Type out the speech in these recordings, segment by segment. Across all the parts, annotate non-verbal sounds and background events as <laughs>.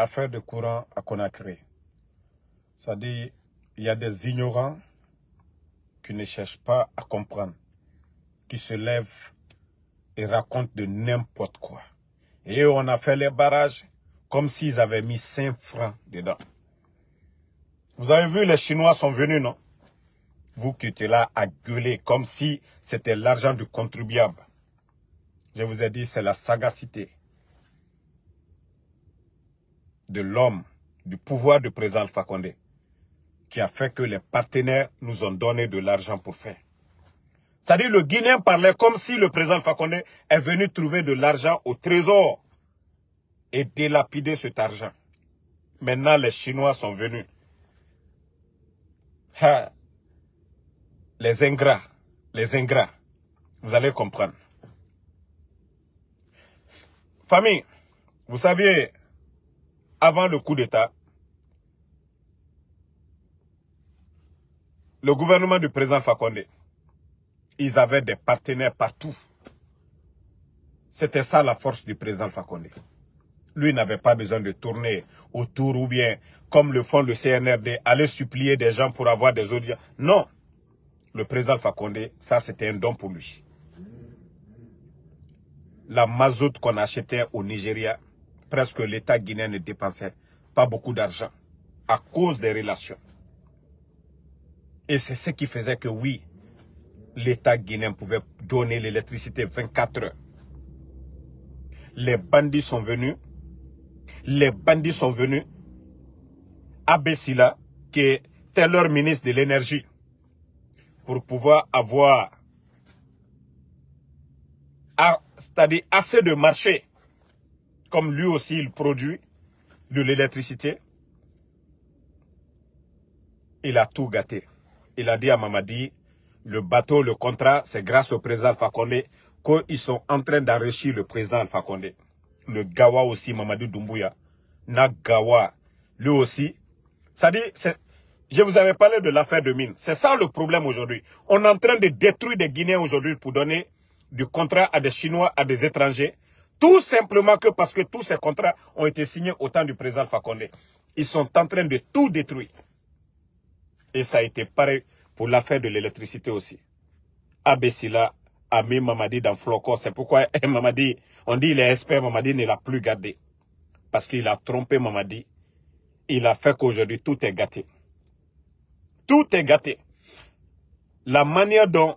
affaire de courant à Conakry. C'est-à-dire, il y a des ignorants qui ne cherchent pas à comprendre, qui se lèvent et racontent de n'importe quoi. Et on a fait les barrages comme s'ils avaient mis 5 francs dedans. Vous avez vu, les Chinois sont venus, non Vous qui êtes là à gueuler comme si c'était l'argent du contribuable. Je vous ai dit, c'est la sagacité de l'homme, du pouvoir du président Fakonde. qui a fait que les partenaires nous ont donné de l'argent pour faire. C'est-à-dire le Guinéen parlait comme si le président Fakonde est venu trouver de l'argent au trésor et délapider cet argent. Maintenant, les Chinois sont venus. Les ingrats, les ingrats. Vous allez comprendre. Famille, vous saviez, avant le coup d'État, le gouvernement du président Fakonde, ils avaient des partenaires partout. C'était ça la force du président Fakonde. Lui n'avait pas besoin de tourner autour ou bien, comme le font le CNRD, aller supplier des gens pour avoir des audiences. Non, le président Fakonde, ça c'était un don pour lui. La mazout qu'on achetait au Nigeria, presque l'État guinéen ne dépensait pas beaucoup d'argent à cause des relations. Et c'est ce qui faisait que oui, l'État guinéen pouvait donner l'électricité 24 heures. Les bandits sont venus. Les bandits sont venus. Abessila, qui était leur ministre de l'énergie, pour pouvoir avoir à assez de marché comme lui aussi il produit de l'électricité, il a tout gâté. Il a dit à Mamadi, le bateau, le contrat, c'est grâce au président Fakonde qu'ils sont en train d'enrichir le président Fakonde. Le Gawa aussi, Mamadi Doumbouya. Nagawa, lui aussi. Ça dit, je vous avais parlé de l'affaire de mine. C'est ça le problème aujourd'hui. On est en train de détruire des Guinéens aujourd'hui pour donner du contrat à des Chinois, à des étrangers. Tout simplement que parce que tous ces contrats ont été signés au temps du président Fakonde. Ils sont en train de tout détruire. Et ça a été pareil pour l'affaire de l'électricité aussi. Abessila a mis Mamadi dans Flocon. C'est pourquoi <laughs> eh, Mamadi, on dit il est expert, Mamadi ne l'a plus gardé. Parce qu'il a trompé Mamadi. Il a fait qu'aujourd'hui tout est gâté. Tout est gâté. La manière dont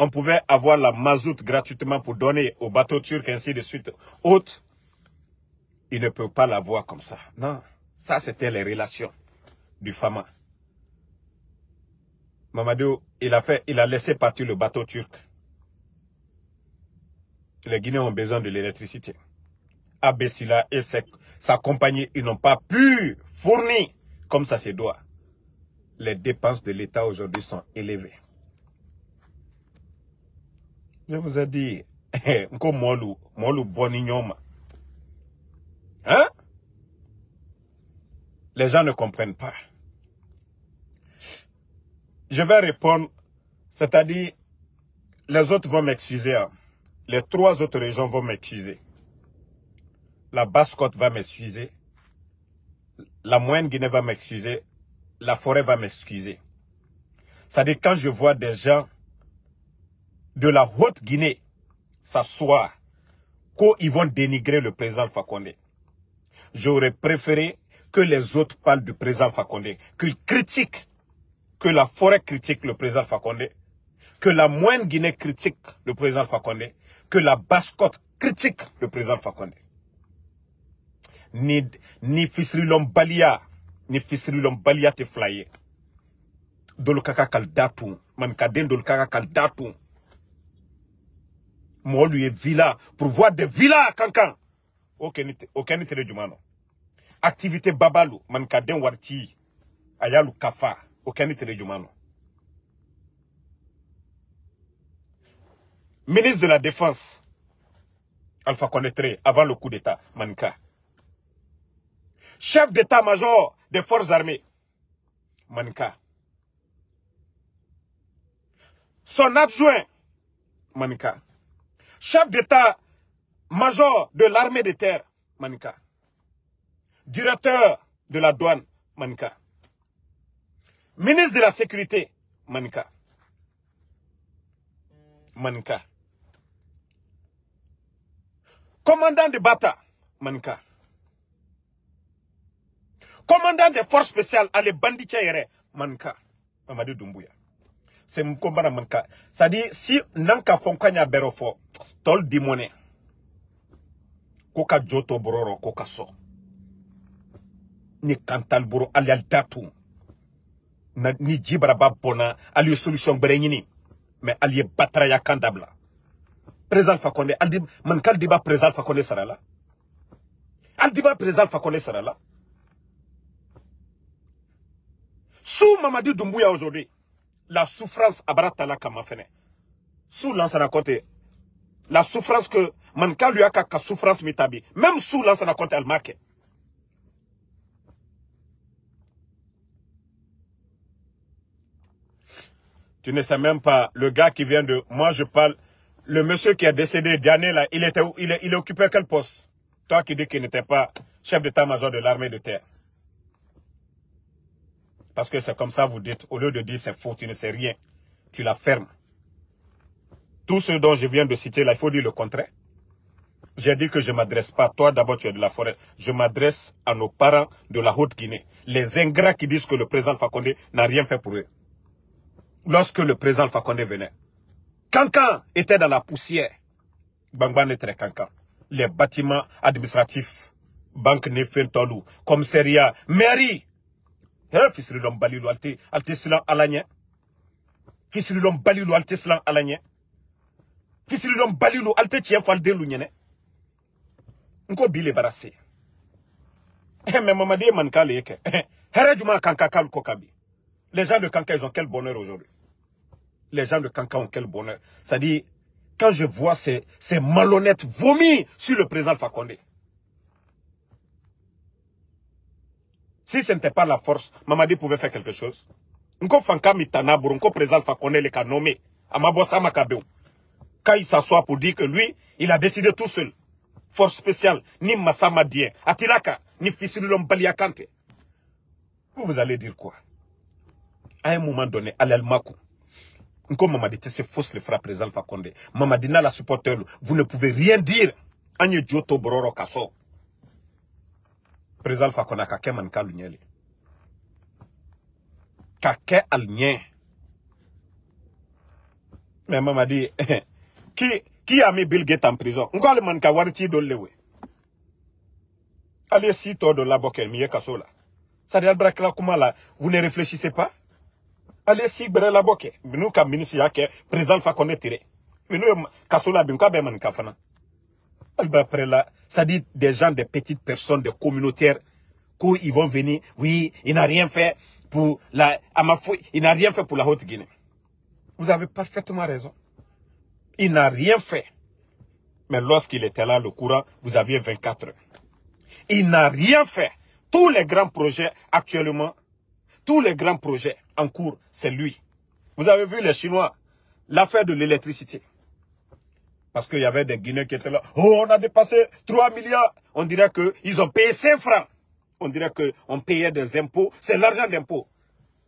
on pouvait avoir la mazout gratuitement pour donner bateau turc turc, ainsi de suite, Hôte, il ne peut pas l'avoir comme ça. Non, ça c'était les relations du Fama. Mamadou, il a, fait, il a laissé partir le bateau turc. Les Guinéens ont besoin de l'électricité. Abessila et sa compagnie, ils n'ont pas pu fournir comme ça se doit. Les dépenses de l'État aujourd'hui sont élevées. Je vous ai dit, eh, molu, Hein? Les gens ne comprennent pas. Je vais répondre, c'est-à-dire, les autres vont m'excuser. Hein. Les trois autres régions vont m'excuser. La Basse-Côte va m'excuser. La Moyenne Guinée va m'excuser. La forêt va m'excuser. C'est-à-dire, quand je vois des gens de la Haute-Guinée s'asseoir qu'ils ils vont dénigrer le président Fakonde. J'aurais préféré que les autres parlent du président Fakonde, qu'ils critiquent, que la forêt critique le président Fakonde, que la moine Guinée critique le président Fakonde, que la bascotte critique le président Fakonde. Ni, ni Fisrilom Balia, ni Fisrilom Balia te Dolokaka Kaldatu, mankaden Dolokaka Kaldatou. Moi ye villa des villa à voir des villas du activité Babalu, Manka manikaden Ayalou kafa aucun intérêt du mal ministre de la défense Alpha Condé avant le coup d'état Manka. chef d'état-major des forces armées Manka. son adjoint Manika chef d'état-major de l'armée de terre, Manika. Directeur de la douane, Manika. Ministre de la sécurité, Manika. Manika. Commandant de Bata, Manika. Commandant des forces spéciales à les bandits Manika. Mamadou Doumbouya mon combat C'est-à-dire, si Nanka Fonkanya Berofo, tol ɲa bɛrɛ fɔ kokaso ni kantal boro Alial ni jibaraba bɔnna ali solution brengini mais mɛ batraya kandabla. présent. président fakonde aldi diba président sara la sous Doumbouya aujourd'hui la souffrance Baratala kama Sous Sous à côté, la souffrance que manka lui a souffrance mitabi. même sous l'ancien à elle elle marque. Tu ne sais même pas le gars qui vient de... Moi, je parle... Le monsieur qui est décédé, Diané, là, il, était, il, il occupait quel poste Toi qui dis qu'il n'était pas chef d'état-major de l'armée de terre. Parce que c'est comme ça, vous dites, au lieu de dire c'est faux, tu ne sais rien, tu la fermes. Tout ce dont je viens de citer là, il faut dire le contraire. J'ai dit que je ne m'adresse pas toi, d'abord tu es de la forêt. Je m'adresse à nos parents de la Haute-Guinée. Les ingrats qui disent que le président Fakonde n'a rien fait pour eux. Lorsque le président Fakonde venait, Cancan était dans la poussière. Bangban était Cancan. Les bâtiments administratifs, Banque Nefentolou, seria mairie, he balilu alte alte silan ala ɲɛ balilu alte silan ala balilu lu le bara se mɛ mamadi les gens de kanka ils ont quel bonheur aujourd'hui les gens de kanka ont quel bonheur c'est à dire quand je vois ces, ces malhonnêtes vomir sur le président Fakonde Si ce n'était pas la force, Mamadi pouvait faire quelque chose. Nko Fanka Mitana, Président Fakone, les nommé, Amabosa Makabeu. Quand il s'assoit pour dire que lui, il a décidé tout seul. Force spéciale, ni Massamadien, Atilaka, ni Fisulum Baliakante. Vous allez dire quoi À un moment donné, Alel Makou, Nko Mamadi, c'est fausse le frère Président Fakonde. Mamadi n'a la supporter, vous ne pouvez rien dire. Agne Dioto Bororo Kasso président fa kɔnɔ a ka kɛ manika alu ɲɛ le qui ki ki bill gates en prison On ko manika wari ci dɔ le we Allez si to do la kɛ min kaso la sadi alibara kila kuma la vous ne réfléchissez pas Allez si gbɛrɛ la kɛ Nous, ka minisi y'a kɛ président fa kɔnɔ tere minnu ye kaso la k'a manika fana. Bah, après là, ça dit des gens, des petites personnes, des communautaires, Ils vont venir, oui, il n'a rien fait pour la, à il n'a rien fait pour la Haute-Guinée. Vous avez parfaitement raison. Il n'a rien fait. Mais lorsqu'il était là, le courant, vous aviez 24 heures. Il n'a rien fait. Tous les grands projets actuellement, tous les grands projets en cours, c'est lui. Vous avez vu les Chinois, l'affaire de l'électricité. Parce qu'il y avait des Guinéens qui étaient là. Oh, on a dépassé 3 milliards. On dirait qu'ils ont payé 5 francs. On dirait qu'on payait des impôts. C'est l'argent d'impôts.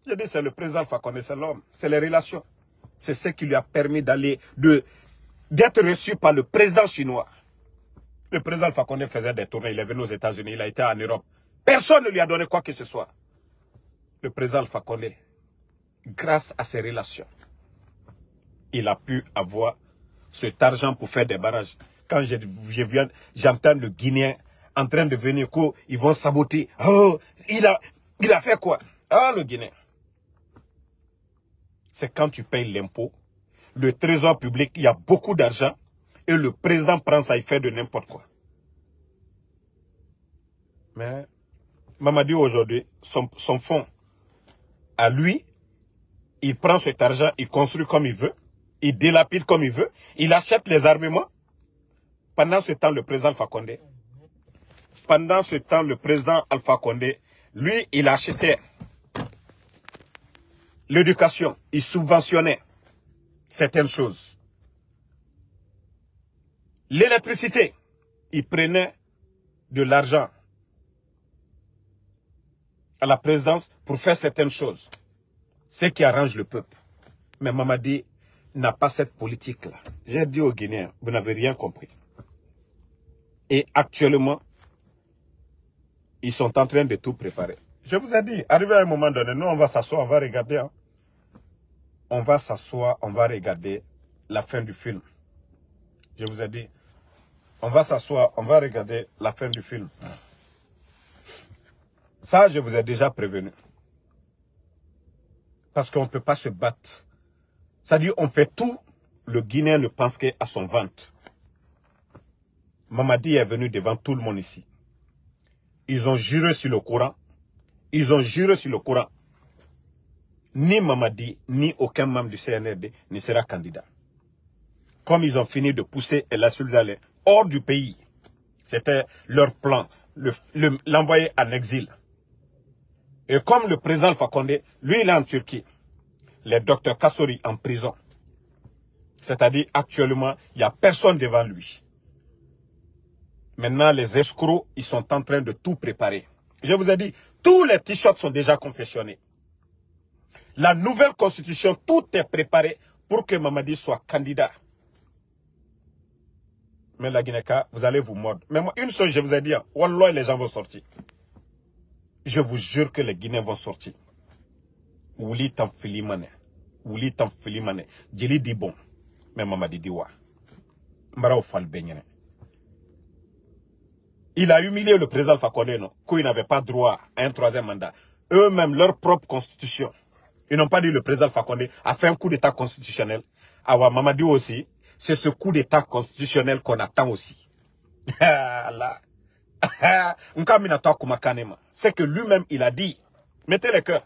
Je dis, c'est le président Fakone, c'est l'homme. C'est les relations. C'est ce qui lui a permis d'aller, d'être reçu par le président chinois. Le président Fakone faisait des tournées. Il est venu aux États-Unis, il a été en Europe. Personne ne lui a donné quoi que ce soit. Le président Fakone, grâce à ses relations, il a pu avoir cet argent pour faire des barrages. Quand je, j'entends le Guinéen en train de venir, ils vont saboter. Oh, il a, il a fait quoi Ah, le Guinéen. C'est quand tu payes l'impôt, le trésor public, il y a beaucoup d'argent, et le président prend ça, il fait de n'importe quoi. Mais Mamadi aujourd'hui, son, son fonds, à lui, il prend cet argent, il construit comme il veut, il délapide comme il veut, il achète les armements. Pendant ce temps, le président Alpha Condé, pendant ce temps, le président Alpha Condé, lui, il achetait l'éducation, il subventionnait certaines choses. L'électricité, il prenait de l'argent à la présidence pour faire certaines choses. Ce qui arrange le peuple. Mais Mamadi n'a pas cette politique-là. J'ai dit aux Guinéens, vous n'avez rien compris. Et actuellement, ils sont en train de tout préparer. Je vous ai dit, arrivé à un moment donné, nous, on va s'asseoir, on va regarder. Hein. On va s'asseoir, on va regarder la fin du film. Je vous ai dit, on va s'asseoir, on va regarder la fin du film. Ça, je vous ai déjà prévenu. Parce qu'on ne peut pas se battre cest à on fait tout, le Guinéen ne pense qu'à son ventre. Mamadi est venu devant tout le monde ici. Ils ont juré sur le courant. Ils ont juré sur le courant. Ni Mamadi, ni aucun membre du CNRD ne sera candidat. Comme ils ont fini de pousser El d'aller hors du pays, c'était leur plan, l'envoyer en exil. Et comme le président Fakonde, lui, il est en Turquie, les docteurs Kassori en prison. C'est-à-dire actuellement, il n'y a personne devant lui. Maintenant, les escrocs, ils sont en train de tout préparer. Je vous ai dit, tous les t-shirts sont déjà confessionnés. La nouvelle constitution, tout est préparé pour que Mamadi soit candidat. Mais la guinée vous allez vous mordre. Mais moi, une chose, je vous ai dit, hein, Wallah, les gens vont sortir. Je vous jure que les Guinéens vont sortir wuli fili mané, wuli dit. jeli dit bon, mais mamadi di Il a humilié le président Fakonde Qu'il n'avait pas droit à un troisième mandat. Eux-mêmes, leur propre constitution, ils n'ont pas dit le président Fakonde a fait un coup d'état constitutionnel. maman dit aussi, c'est ce coup d'état constitutionnel qu'on attend aussi. <laughs> <laughs> C'est que lui-même, il a dit, mettez les cœurs,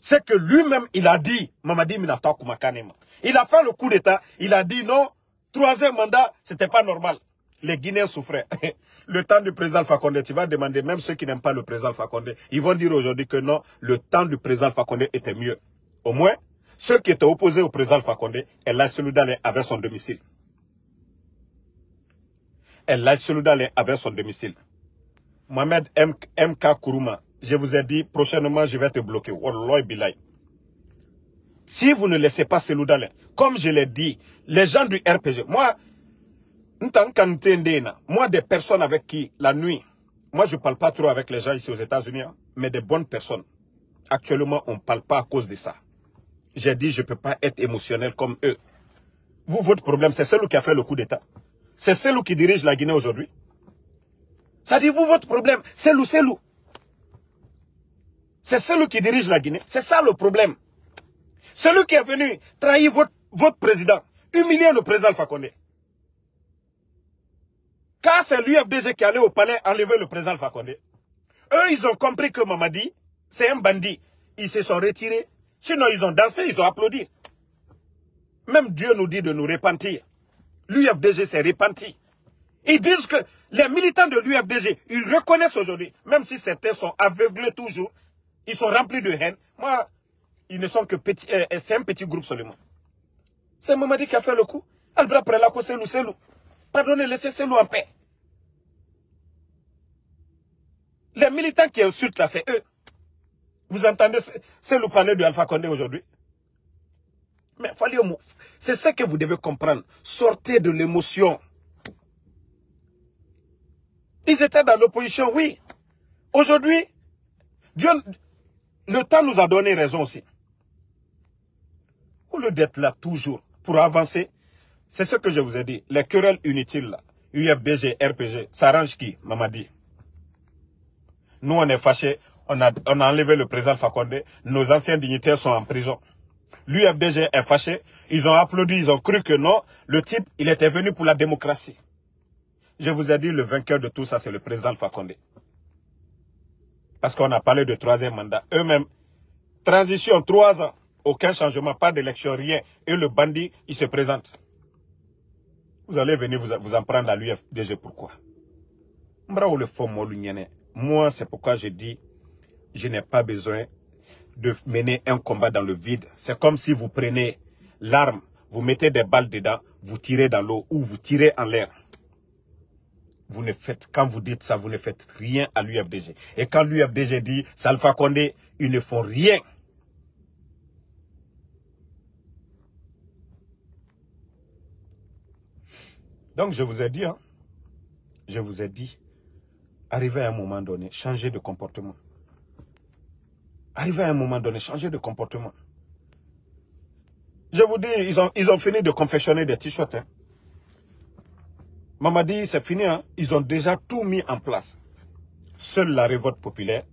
c'est que lui-même, il a dit, Mamadi Il a fait le coup d'État, il a dit non, troisième mandat, c'était pas normal. Les Guinéens souffraient. <laughs> Le temps du président Fakonde, tu vas demander, même ceux qui n'aiment pas le président Fakonde, ils vont dire aujourd'hui que non, le temps du président Fakonde était mieux. Au moins, ceux qui étaient opposés au président Fakonde, elle l'a d'aller avec son domicile. Elle celui d'aller avec son domicile. Mohamed M. MK Kourouma, je vous ai dit, prochainement, je vais te bloquer. Oh, si vous ne laissez pas celui-là, comme je l'ai dit, les gens du RPG, moi, moi, des personnes avec qui, la nuit, moi, je ne parle pas trop avec les gens ici aux États-Unis, hein, mais des bonnes personnes. Actuellement, on ne parle pas à cause de ça. J'ai dit, je ne peux pas être émotionnel comme eux. Vous, votre problème, c'est celui qui a fait le coup d'État. C'est celui qui dirige la Guinée aujourd'hui. Ça dit, vous, votre problème, c'est loup, c'est loup. C'est celui qui dirige la Guinée. C'est ça le problème. Celui qui est venu trahir votre, votre président, humilier le président Fakonde. Car c'est l'UFDG qui allé au palais enlever le président Fakonde. Eux, ils ont compris que Mamadi, c'est un bandit. Ils se sont retirés. Sinon, ils ont dansé, ils ont applaudi. Même Dieu nous dit de nous repentir. L'UFDG s'est repenti. Ils disent que les militants de l'UFDG, ils reconnaissent aujourd'hui, même si certains sont aveuglés toujours, ils sont remplis de haine. Moi, ils ne sont que petits, euh, c'est un petit groupe seulement. C'est Mamadi qui a fait le coup. Albra Prelako, c'est c'est nous. Pardonnez, laissez nous en paix. Les militants qui insultent là, c'est eux. Vous entendez, c'est le parler de Alpha Condé aujourd'hui. Mais c'est ce que vous devez comprendre. Sortez de l'émotion. Ils étaient dans l'opposition, oui. Aujourd'hui, Dieu, le temps nous a donné raison aussi. Au le d'être là toujours pour avancer, c'est ce que je vous ai dit. Les querelles inutiles, là, UFDG, RPG, ça arrange qui, dit. Nous, on est fâchés, on a, on a enlevé le président Fakonde, nos anciens dignitaires sont en prison. L'UFDG est fâché, ils ont applaudi, ils ont cru que non, le type, il était venu pour la démocratie. Je vous ai dit, le vainqueur de tout ça, c'est le président Fakonde parce qu'on a parlé de troisième mandat, eux-mêmes, transition, trois ans, aucun changement, pas d'élection, rien. Et le bandit, il se présente. Vous allez venir vous, en prendre à l'UFDG, pourquoi Moi, c'est pourquoi je dis, je n'ai pas besoin de mener un combat dans le vide. C'est comme si vous prenez l'arme, vous mettez des balles dedans, vous tirez dans l'eau ou vous tirez en l'air vous ne faites, quand vous dites ça, vous ne faites rien à l'UFDG. Et quand l'UFDG dit, Salfa Kondé, ils ne font rien. Donc je vous ai dit, hein, je vous ai dit, arrivez à un moment donné, changez de comportement. Arrivez à un moment donné, changez de comportement. Je vous dis, ils ont, ils ont fini de confectionner des t-shirts. Hein dit c'est fini. Hein? Ils ont déjà tout mis en place. Seule la révolte populaire.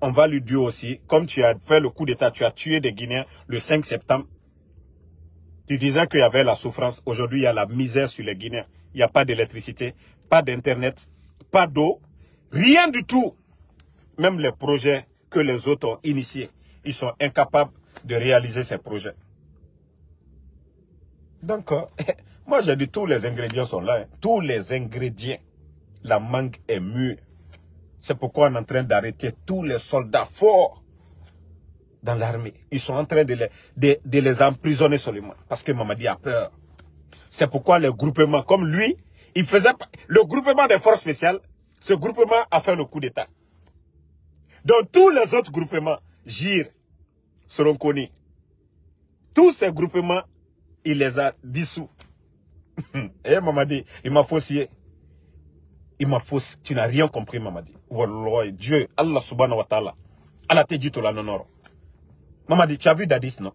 On va lui dire aussi, comme tu as fait le coup d'État, tu as tué des Guinéens le 5 septembre. Tu disais qu'il y avait la souffrance. Aujourd'hui, il y a la misère sur les Guinéens. Il n'y a pas d'électricité, pas d'Internet, pas d'eau, rien du tout. Même les projets que les autres ont initiés, ils sont incapables de réaliser ces projets. Donc, euh, <laughs> Moi, j'ai dit, tous les ingrédients sont là. Hein. Tous les ingrédients. La mangue est mûre. C'est pourquoi on est en train d'arrêter tous les soldats forts dans l'armée. Ils sont en train de les, de, les emprisonner seulement. Parce que Mamadi a peur. C'est pourquoi le groupement, comme lui, il faisait le groupement des forces spéciales, ce groupement a fait le coup d'État. Donc tous les autres groupements, GIR, seront connus. Tous ces groupements, il les a dissous. <laughs> Eh, Mamadi, il m'a faussé. Il m'a faussé. Tu n'as rien compris, Mamadi. Wallah, Dieu, Allah subhanahu wa ta'ala. Allah te dit la non, Mamadi, tu as vu Dadis, non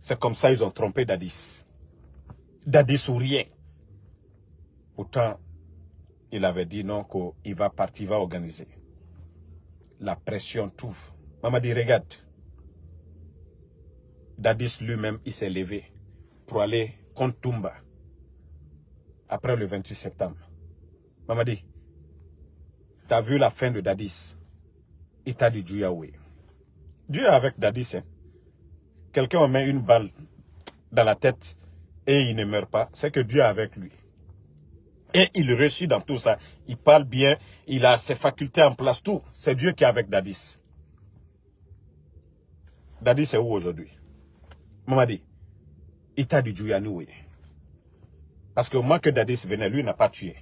C'est comme ça ils ont trompé Dadis. Dadis ou rien. Pourtant, il avait dit non qu'il va partir, il va organiser. La pression, tout. Mamadi, regarde. Dadis lui-même, il s'est levé pour aller contre Toumba après le 28 septembre. Mamadi, tu as vu la fin de Dadis et t'as dit Dieu Dieu est avec Dadis. Hein. Quelqu'un met une balle dans la tête et il ne meurt pas. C'est que Dieu est avec lui. Et il réussit dans tout ça. Il parle bien, il a ses facultés en place, tout. C'est Dieu qui est avec Dadis. Dadis est où aujourd'hui Mamadi du Djouyanoué. Parce que au que Dadis venait, lui n'a pas tué.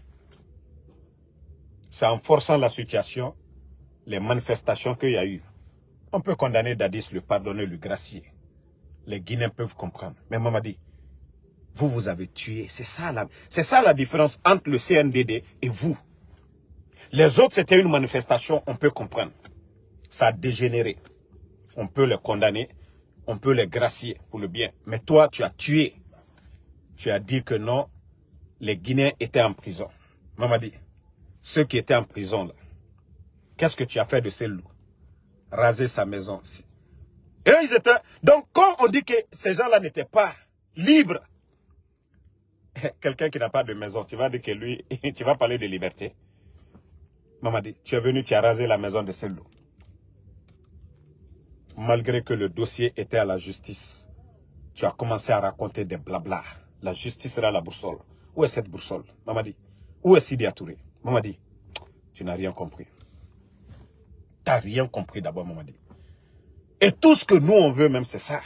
C'est en forçant la situation, les manifestations qu'il y a eu. On peut condamner Dadis, le pardonner, le gracier. Les Guinéens peuvent comprendre. Mais dit, vous, vous avez tué. C'est ça, la, ça la différence entre le CNDD et vous. Les autres, c'était une manifestation, on peut comprendre. Ça a dégénéré. On peut les condamner, on peut les gracier pour le bien. Mais toi, tu as tué. Tu as dit que non, les Guinéens étaient en prison. Maman dit, ceux qui étaient en prison, qu'est-ce que tu as fait de ces loups Raser sa maison. eux, ils étaient... Donc, quand on dit que ces gens-là n'étaient pas libres, <laughs> quelqu'un qui n'a pas de maison, tu vas dire que lui, <laughs> tu vas parler de liberté. Maman dit, tu es venu, tu as rasé la maison de ces loups malgré que le dossier était à la justice, tu as commencé à raconter des blabla. La justice sera la boussole. Où est cette boussole Mamadi, où est Sidi Atouré? Mamadi, tu n'as rien compris. Tu n'as rien compris d'abord, Mamadi. Et tout ce que nous, on veut même, c'est ça.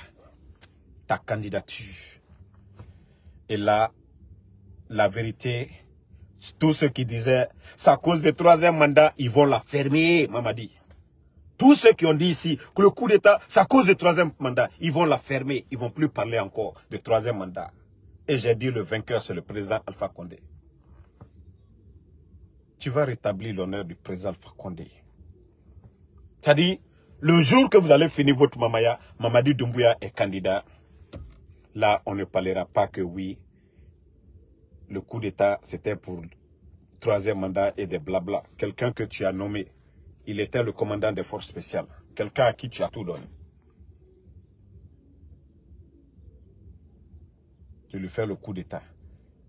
Ta candidature. Et là, la vérité, tous ceux qui disaient, ça cause des troisième mandat, ils vont la fermer, Mamadi tous ceux qui ont dit ici que le coup d'État, ça cause du troisième mandat, ils vont la fermer. Ils vont plus parler encore de troisième mandat. Et j'ai dit le vainqueur, c'est le président Alpha Condé. Tu vas rétablir l'honneur du président Alpha Condé. C'est-à-dire, le jour que vous allez finir votre Mamaya, Mamadi Doumbouya est candidat. Là, on ne parlera pas que oui, le coup d'État, c'était pour troisième mandat et des blabla. Quelqu'un que tu as nommé il était le commandant des forces spéciales, quelqu'un à qui tu as tout donné. Tu lui fais le coup d'État.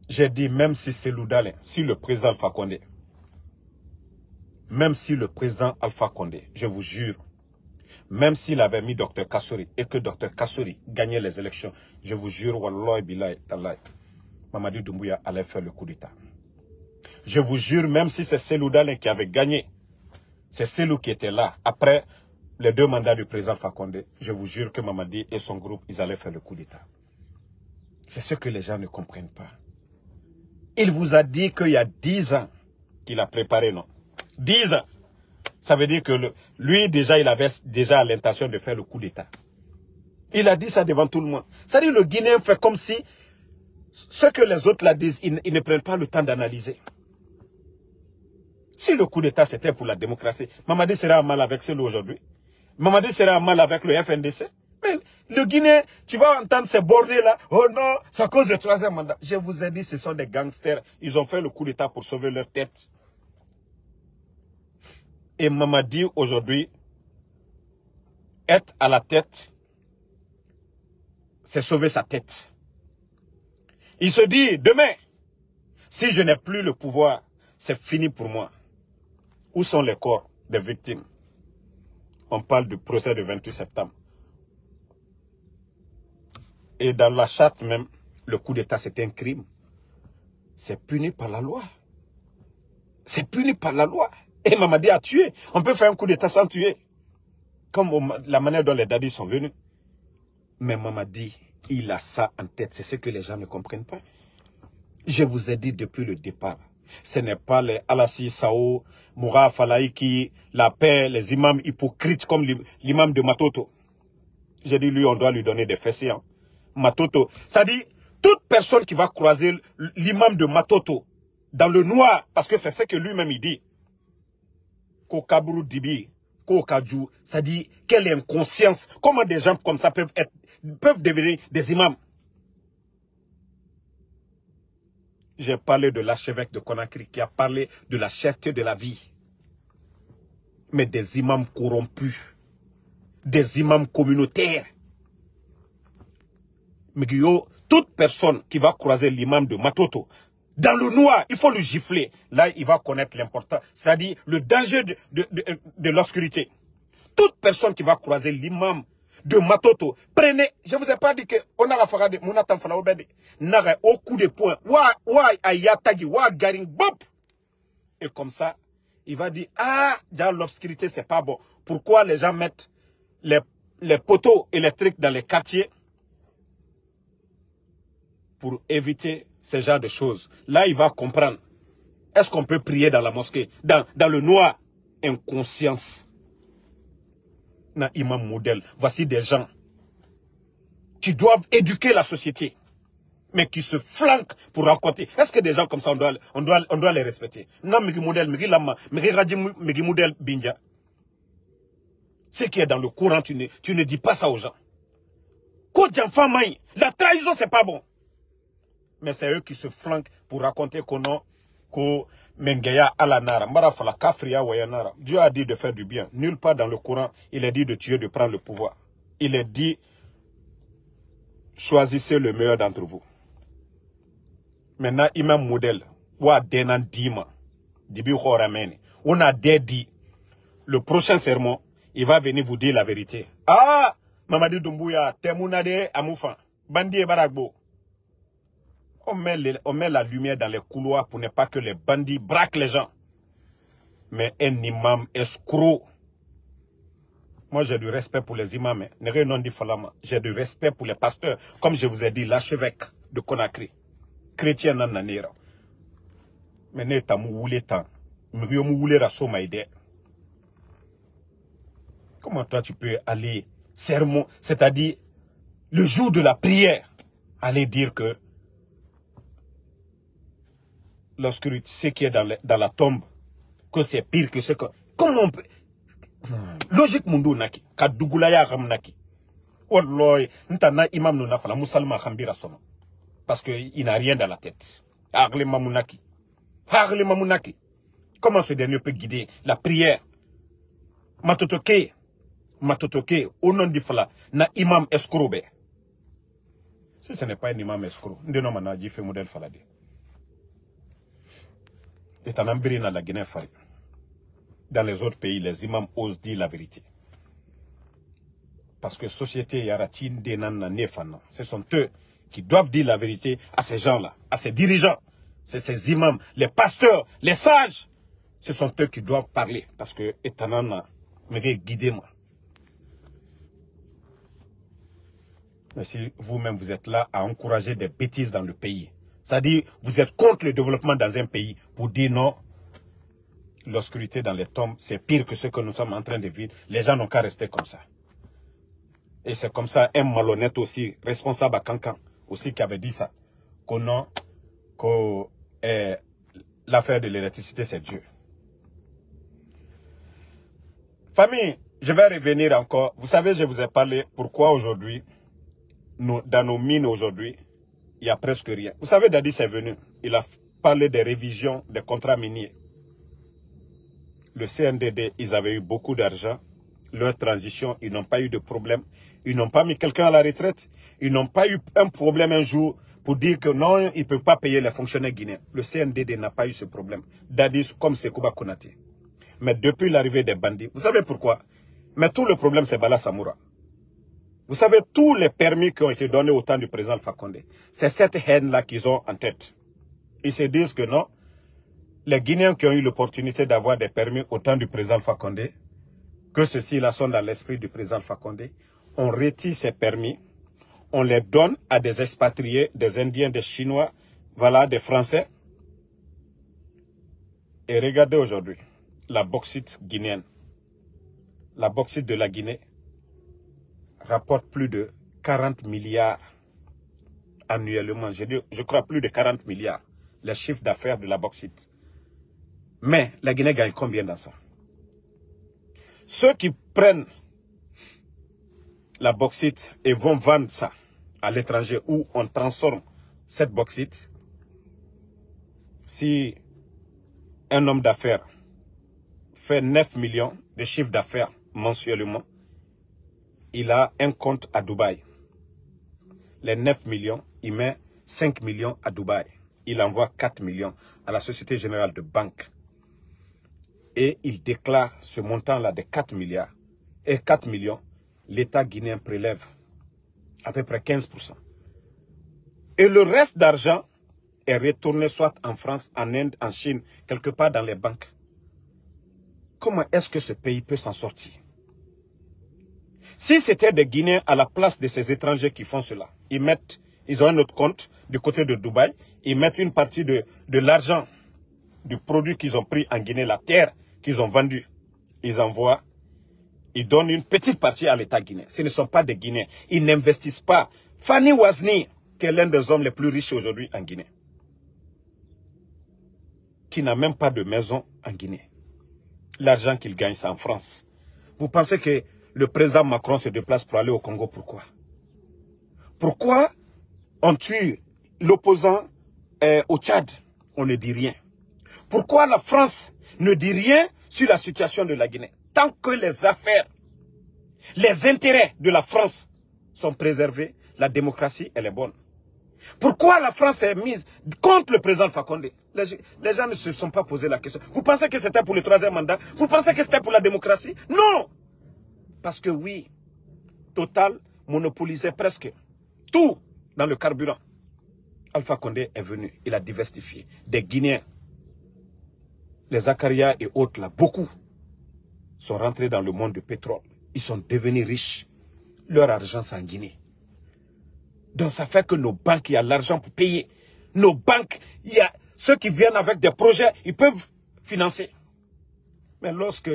J'ai dit, même si c'est Loudalin, si le président Alpha Condé, même si le président Alpha Condé, je vous jure, même s'il avait mis Dr Kassori et que Dr Kassori gagnait les élections, je vous jure, Wallahi Mamadi Doumbouya allait faire le coup d'État. Je vous jure, même si c'est Seloudalin qui avait gagné c'est celui qui était là. Après les deux mandats du président Fakonde, je vous jure que Mamadi et son groupe, ils allaient faire le coup d'État. C'est ce que les gens ne comprennent pas. Il vous a dit qu'il y a dix ans qu'il a préparé, non Dix ans Ça veut dire que lui, déjà, il avait déjà l'intention de faire le coup d'État. Il a dit ça devant tout le monde. Ça que le Guinéen fait comme si ce que les autres la disent, ils ne prennent pas le temps d'analyser. Si le coup d'État, c'était pour la démocratie, Mamadi sera en mal avec celui aujourd'hui. Mamadi serait en mal avec le FNDC. Mais le Guinée, tu vas entendre ces bornés là. Oh non, ça cause le troisième mandat. Je vous ai dit, ce sont des gangsters. Ils ont fait le coup d'État pour sauver leur tête. Et Mamadi, aujourd'hui, être à la tête, c'est sauver sa tête. Il se dit, demain, si je n'ai plus le pouvoir, c'est fini pour moi. Où sont les corps des victimes On parle du procès du 28 septembre. Et dans la charte même, le coup d'État, c'est un crime. C'est puni par la loi. C'est puni par la loi. Et Mamadi a tué. On peut faire un coup d'État sans tuer. Comme la manière dont les dadis sont venus. Mais Mamadi, il a ça en tête. C'est ce que les gens ne comprennent pas. Je vous ai dit depuis le départ ce n'est pas les Alassi Sao, Moura Falaiki, la paix, les imams hypocrites comme l'imam de Matoto. J'ai dit, lui, on doit lui donner des fessiers. Hein. Matoto. Ça dit, toute personne qui va croiser l'imam de Matoto dans le noir, parce que c'est ce que lui-même il dit, Kokaburu Dibi, Kokaju. ça dit, quelle inconscience, comment des gens comme ça peuvent devenir des imams. J'ai parlé de l'archevêque de Conakry qui a parlé de la cherté de la vie. Mais des imams corrompus, des imams communautaires. Mais toute personne qui va croiser l'imam de Matoto, dans le noir, il faut le gifler. Là, il va connaître l'importance, c'est-à-dire le danger de, de, de l'obscurité. Toute personne qui va croiser l'imam de Matoto. Prenez, je vous ai pas dit que on a Mounatan au coup de poing. garing, bop. Et comme ça, il va dire, ah, dans l'obscurité, c'est pas bon. Pourquoi les gens mettent les, les poteaux électriques dans les quartiers pour éviter ce genre de choses. Là, il va comprendre. Est-ce qu'on peut prier dans la mosquée, dans, dans le noir Inconscience imam modèle. Voici des gens qui doivent éduquer la société, mais qui se flanquent pour raconter. Est-ce que des gens comme ça, on doit, on doit, on doit les respecter Non, modèle, Ce qui est dans le courant, tu ne, dis pas ça aux gens. La trahison, c'est pas bon. Mais c'est eux qui se flanquent pour raconter qu'on a, Mengeya alanara, marafala wayanara. Dieu a dit de faire du bien. Nulle part dans le courant, il est dit de tuer, de prendre le pouvoir. Il est dit, choisissez le meilleur d'entre vous. Maintenant, imam modèle, ou dima, On a dédié le prochain sermon, il va venir vous dire la vérité. Ah, Mamadou Doumbouya, temunade amoufa, Bandi baragbo. On met, la lumière dans les couloirs pour ne pas que les bandits braquent les gens. Mais un imam escroc. Moi, j'ai du respect pour les imams. J'ai du respect pour les pasteurs. Comme je vous ai dit, l'archevêque de Conakry. Chrétien nananera. Mais ne t'amoule tant. Comment toi tu peux aller sermon, c'est-à-dire le jour de la prière, aller dire que l'obscurité, ce qui est dans, dans, la tombe, que c'est pire que ce que... Comment on peut... Logique mundu naki, kadougoulaya ram naki. Wallahi, oh, ntana imam no fala khambira sono. Parce qu'il n'a rien dans la tête. Arle Mounaki. Arle Mamounaki. Comment ce dernier peut guider la prière Matotoke, matotoke, au nom de fala, na imam escrobe. Si ce n'est pas un imam escroc, nous devons nous modèle la Guinée Dans les autres pays, les imams osent dire la vérité. Parce que société Yaratine, Nefana, ce sont eux qui doivent dire la vérité à ces gens-là, à ces dirigeants. C'est ces imams, les pasteurs, les sages. Ce sont eux qui doivent parler. Parce que Etanana, guidez-moi. Mais si vous-même vous êtes là à encourager des bêtises dans le pays, c'est-à-dire, vous êtes contre le développement dans un pays pour dire non, l'obscurité dans les tombes, c'est pire que ce que nous sommes en train de vivre. Les gens n'ont qu'à rester comme ça. Et c'est comme ça, un malhonnête aussi, responsable à Cancan, aussi qui avait dit ça, que non, que eh, l'affaire de l'électricité, c'est Dieu. Famille, je vais revenir encore. Vous savez, je vous ai parlé pourquoi aujourd'hui, dans nos mines aujourd'hui, il n'y a presque rien. Vous savez, Dadis est venu. Il a parlé des révisions des contrats miniers. Le CNDD, ils avaient eu beaucoup d'argent. Leur transition, ils n'ont pas eu de problème. Ils n'ont pas mis quelqu'un à la retraite. Ils n'ont pas eu un problème un jour pour dire que non, ils ne peuvent pas payer les fonctionnaires guinéens. Le CNDD n'a pas eu ce problème. Dadis comme Sekouba Konaté. Mais depuis l'arrivée des bandits, vous savez pourquoi Mais tout le problème, c'est Bala Samoura. Vous savez, tous les permis qui ont été donnés au temps du président Fakonde, c'est cette haine-là qu'ils ont en tête. Ils se disent que non, les Guinéens qui ont eu l'opportunité d'avoir des permis au temps du président Fakonde, que ceux-ci-là sont dans l'esprit du président Fakonde, on retire ces permis, on les donne à des expatriés, des Indiens, des Chinois, voilà, des Français. Et regardez aujourd'hui la bauxite guinéenne, la bauxite de la Guinée, rapporte plus de 40 milliards annuellement. Je, crois plus de 40 milliards, les chiffres d'affaires de la bauxite. Mais la Guinée gagne combien dans ça Ceux qui prennent la bauxite et vont vendre ça à l'étranger où on transforme cette bauxite, si un homme d'affaires fait 9 millions de chiffres d'affaires mensuellement, il a un compte à Dubaï. Les 9 millions, il met 5 millions à Dubaï. Il envoie 4 millions à la Société Générale de Banque. Et il déclare ce montant-là de 4 milliards. Et 4 millions, l'État guinéen prélève à peu près 15%. Et le reste d'argent est retourné soit en France, en Inde, en Chine, quelque part dans les banques. Comment est-ce que ce pays peut s'en sortir si c'était des Guinéens à la place de ces étrangers qui font cela, ils mettent, ils ont un autre compte du côté de Dubaï, ils mettent une partie de, de l'argent du produit qu'ils ont pris en Guinée, la terre qu'ils ont vendue, ils envoient, ils donnent une petite partie à l'État guinéen. Ce ne sont pas des Guinéens. Ils n'investissent pas. Fanny Wazni, qui est l'un des hommes les plus riches aujourd'hui en Guinée, qui n'a même pas de maison en Guinée. L'argent qu'il gagne, c'est en France. Vous pensez que le président Macron se déplace pour aller au Congo. Pourquoi Pourquoi on tue l'opposant euh, au Tchad On ne dit rien. Pourquoi la France ne dit rien sur la situation de la Guinée Tant que les affaires, les intérêts de la France sont préservés, la démocratie, elle est bonne. Pourquoi la France est mise contre le président Fakonde les, les gens ne se sont pas posé la question. Vous pensez que c'était pour le troisième mandat Vous pensez que c'était pour la démocratie Non parce que oui, Total monopolisait presque tout dans le carburant. Alpha Condé est venu, il a diversifié. Des Guinéens, les Zakaria et autres, là, beaucoup sont rentrés dans le monde du pétrole. Ils sont devenus riches. Leur argent, c'est Guinée. Donc ça fait que nos banques, il y a l'argent pour payer. Nos banques, il y a ceux qui viennent avec des projets, ils peuvent financer. Mais lorsque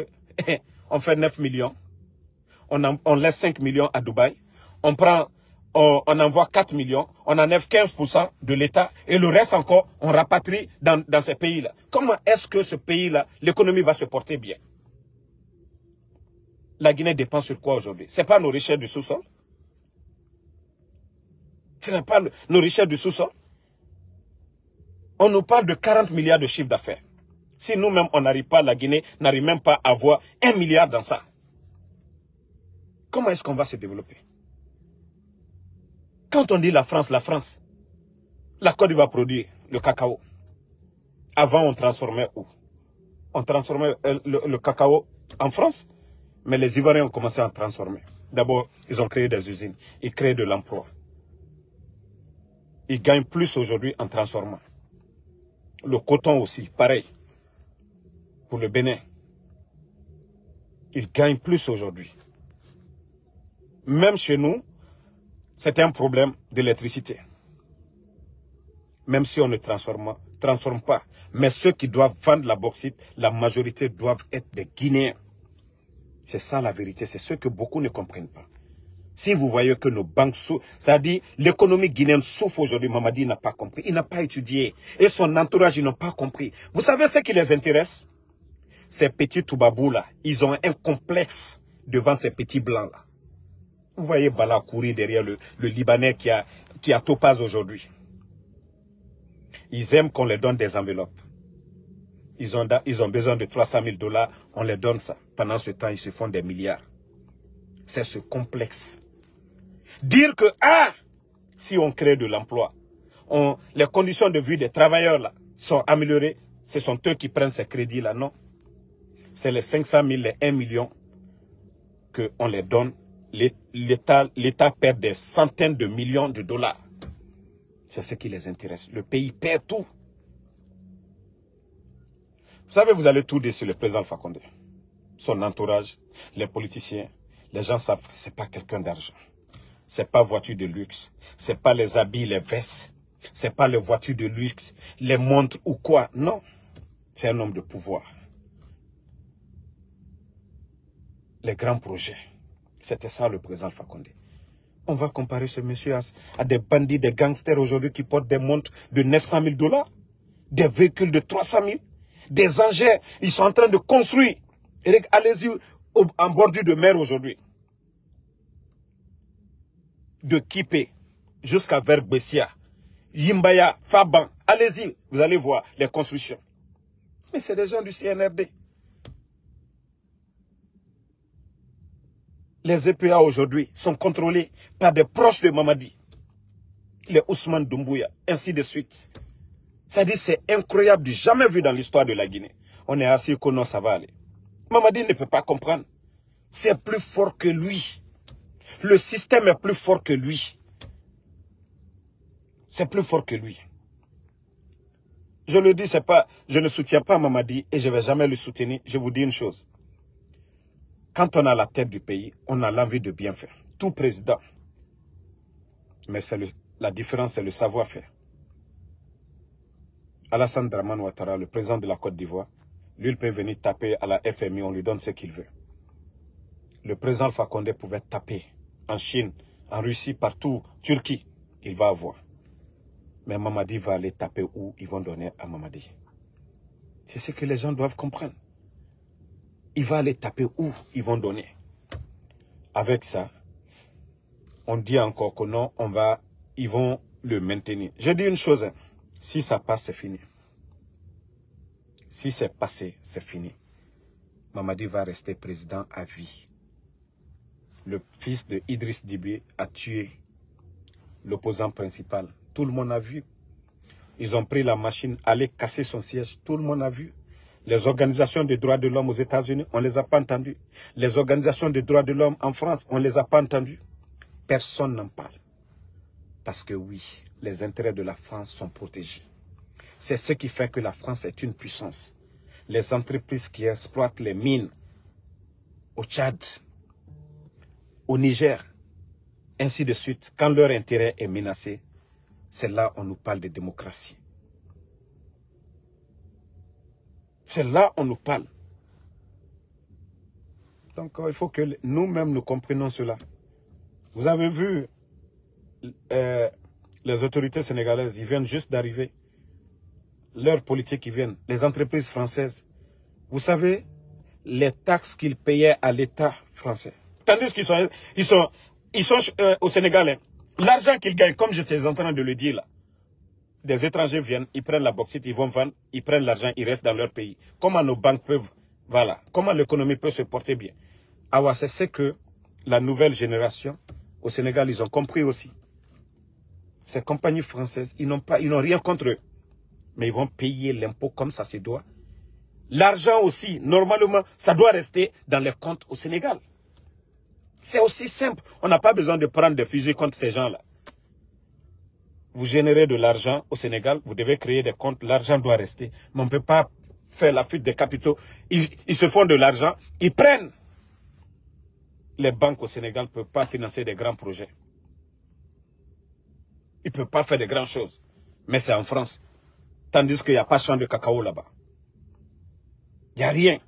<laughs> on fait 9 millions, on, laisse 5 millions à Dubaï, on prend, on, envoie 4 millions, on enlève 15% de l'État et le reste encore, on rapatrie dans, dans ces pays-là. Comment est-ce que ce pays-là, l'économie va se porter bien La Guinée dépend sur quoi aujourd'hui Ce n'est pas nos richesses du sous-sol Ce n'est pas nos richesses du sous-sol On nous parle de 40 milliards de chiffre d'affaires. Si nous-mêmes, on n'arrive pas, la Guinée n'arrive même pas à avoir un milliard dans ça. Comment est-ce qu'on va se développer Quand on dit la France, la France, la Côte va produire le cacao. Avant, on transformait où On transformait euh, le, cacao en France, mais les Ivoiriens ont commencé à en transformer. D'abord, ils ont créé des usines, ils créent de l'emploi. Ils gagnent plus aujourd'hui en transformant. Le coton aussi, pareil, pour le Bénin. Ils gagnent plus aujourd'hui même chez nous, c'est un problème d'électricité. Même si on ne transforme, pas. Mais ceux qui doivent vendre la bauxite, la majorité doivent être des Guinéens. C'est ça la vérité, c'est ce que beaucoup ne comprennent pas. Si vous voyez que nos banques souffrent, c'est-à-dire l'économie guinéenne souffre aujourd'hui, Mamadi n'a pas compris, il n'a pas étudié. Et son entourage, ils n'ont pas compris. Vous savez ce qui les intéresse Ces petits toubabous-là, ils ont un complexe devant ces petits blancs-là. Vous voyez Bala courir derrière le, Libanais qui a, qui a Topaz aujourd'hui. Ils aiment qu'on les donne des enveloppes. Ils ont, ils ont besoin de 300 000 dollars, on les donne ça. Pendant ce temps, ils se font des milliards. C'est ce complexe. Dire que, ah, si on crée de l'emploi, les conditions de vie des travailleurs là sont améliorées, ce sont eux qui prennent ces crédits là, non C'est les 500 000, les 1 million qu'on les donne l'État perd des centaines de millions de dollars. C'est ce qui les intéresse. Le pays perd tout. Vous savez, vous allez tout dire sur le président Fakonde, son entourage, les politiciens. Les gens savent que ce n'est pas quelqu'un d'argent. Ce n'est pas voiture de luxe. Ce n'est pas les habits, les vestes. Ce n'est pas les voitures de luxe, les montres ou quoi. Non. C'est un homme de pouvoir. Les grands projets. C'était ça le président Fakonde. On va comparer ce monsieur à, des bandits, des gangsters aujourd'hui qui portent des montres de 900 000 dollars, des véhicules de 300 000, des engins. Ils sont en train de construire. Eric, allez-y en bordure de mer aujourd'hui. De Kipé jusqu'à Verbessia, Yimbaya, Faban. Allez-y, vous allez voir les constructions. Mais c'est des gens du CNRD. les EPA aujourd'hui sont contrôlés par des proches de Mamadi, les Ousmane Doumbouya, ainsi de suite. cest dit, c'est incroyable, jamais vu dans l'histoire de la Guinée. On est assis que non, ça va aller. Mamadi ne peut pas comprendre. C'est plus fort que lui. Le système est plus fort que lui. C'est plus fort que lui. Je le dis, c'est pas, je ne soutiens pas Mamadi et je ne vais jamais le soutenir. Je vous dis une chose. Quand on a la tête du pays, on a l'envie de bien faire. Tout président. Mais le, la différence, c'est le savoir-faire. Alassane Draman Ouattara, le président de la Côte d'Ivoire, lui, il peut venir taper à la FMI, on lui donne ce qu'il veut. Le président Fakonde pouvait taper en Chine, en Russie, partout, Turquie, il va avoir. Mais Mamadi va aller taper où ils vont donner à Mamadi. C'est ce que les gens doivent comprendre il va aller taper où ils vont donner. Avec ça, on dit encore que non, on va, ils vont le maintenir. Je dis une chose, hein. si ça passe, c'est fini. Si c'est passé, c'est fini. Mamadi va rester président à vie. Le fils de Idriss Dibé a tué l'opposant principal. Tout le monde a vu. Ils ont pris la machine, aller casser son siège. Tout le monde a vu. Les organisations des droits de l'homme aux États-Unis, on ne les a pas entendues. Les organisations des droits de l'homme en France, on ne les a pas entendues. Personne n'en parle. Parce que oui, les intérêts de la France sont protégés. C'est ce qui fait que la France est une puissance. Les entreprises qui exploitent les mines au Tchad, au Niger, ainsi de suite, quand leur intérêt est menacé, c'est là on nous parle de démocratie. C'est là on nous parle. Donc euh, il faut que nous-mêmes nous comprenions cela. Vous avez vu euh, les autorités sénégalaises, ils viennent juste d'arriver. Leurs politiques, ils viennent. Les entreprises françaises. Vous savez, les taxes qu'ils payaient à l'État français. Tandis qu'ils sont, ils sont, ils sont euh, au Sénégal. Hein. L'argent qu'ils gagnent, comme je en train de le dire là, des étrangers viennent, ils prennent la bauxite, ils vont vendre, ils prennent l'argent, ils restent dans leur pays. Comment nos banques peuvent, voilà, comment l'économie peut se porter bien Awa, c'est ce que la nouvelle génération au Sénégal, ils ont compris aussi. Ces compagnies françaises, ils n'ont ils n'ont rien contre eux. Mais ils vont payer l'impôt comme ça se doit. L'argent aussi, normalement, ça doit rester dans les comptes au Sénégal. C'est aussi simple. On n'a pas besoin de prendre des fusils contre ces gens-là vous générez de l'argent au Sénégal, vous devez créer des comptes, l'argent doit rester. Mais on ne peut pas faire la fuite des capitaux. Ils, se font de l'argent, ils prennent. Les banques au Sénégal ne peuvent pas financer des grands projets. Ils ne peuvent pas faire de grandes choses. Mais c'est en France. Tandis qu'il n'y a pas de champ de cacao là-bas. Il n'y a rien.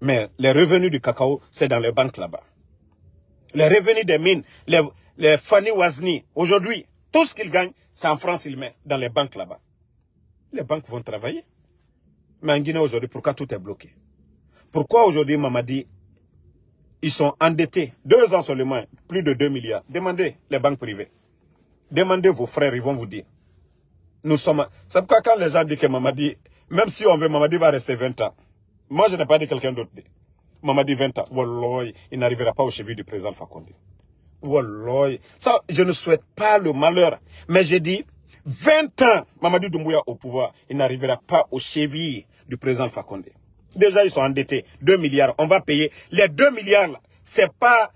Mais les revenus du cacao, c'est dans les banques là-bas. Les revenus des mines, les, les Fanny Wazni, aujourd'hui, tout ce qu'il gagne, c'est en France, il met dans les banques là-bas. Les banques vont travailler. Mais en Guinée aujourd'hui, pourquoi tout est bloqué Pourquoi aujourd'hui, Mamadi, ils sont endettés, deux ans seulement, plus de 2 milliards Demandez les banques privées. Demandez vos frères, ils vont vous dire. Nous sommes... C'est pourquoi quand les gens disent que Mamadi, même si on veut, Mamadi va rester 20 ans. Moi, je n'ai pas dit quelqu'un d'autre. Mamadi 20 ans. il n'arrivera pas au cheville du président Fakonde. Oh, ça, je ne souhaite pas le malheur. Mais je dit 20 ans, Mamadou Doumbouya au pouvoir, il n'arrivera pas au cheville du président Fakonde. Déjà, ils sont endettés. 2 milliards. On va payer. Les 2 milliards, c'est pas,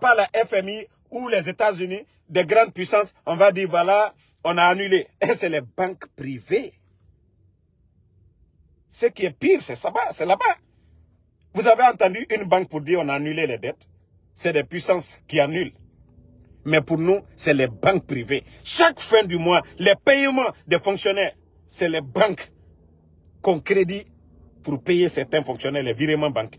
pas la FMI ou les États-Unis, des grandes puissances. On va dire, voilà, on a annulé. <laughs> Et c'est les banques privées. Ce qui est pire, c'est ça c'est là-bas. Vous avez entendu une banque pour dire on a annulé les dettes. C'est des puissances qui annulent. Mais pour nous, c'est les banques privées. Chaque fin du mois, les paiements des fonctionnaires, c'est les banques qu'on crédit pour payer certains fonctionnaires, les virements banques.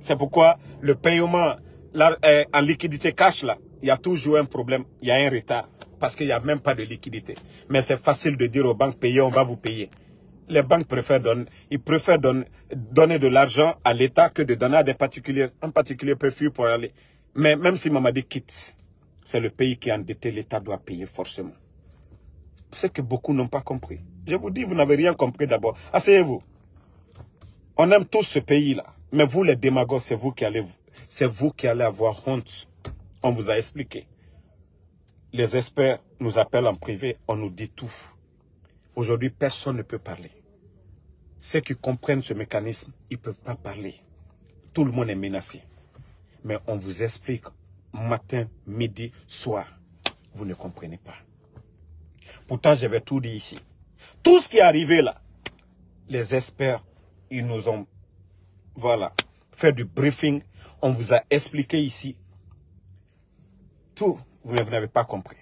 C'est pourquoi le paiement là, en liquidité cash, là, il y a toujours un problème, il y a un retard, parce qu'il n'y a même pas de liquidité. Mais c'est facile de dire aux banques, payez, on va vous payer. Les banques préfèrent donner, ils préfèrent donner, donner de l'argent à l'État que de donner à des particuliers. Un particulier peut fuir pour aller mais même si Mamadi quitte, c'est le pays qui est endetté, l'État doit payer forcément. Ce que beaucoup n'ont pas compris. Je vous dis, vous n'avez rien compris d'abord. Asseyez-vous. On aime tous ce pays-là. Mais vous, les démagogues, c'est vous qui allez, c'est vous qui allez avoir honte. On vous a expliqué. Les experts nous appellent en privé, on nous dit tout. Aujourd'hui, personne ne peut parler. Ceux qui comprennent ce mécanisme, ils ne peuvent pas parler. Tout le monde est menacé. Mais on vous explique matin, midi, soir. Vous ne comprenez pas. Pourtant, j'avais tout dit ici. Tout ce qui est arrivé là, les experts, ils nous ont, voilà, fait du briefing. On vous a expliqué ici. Tout, vous n'avez pas compris.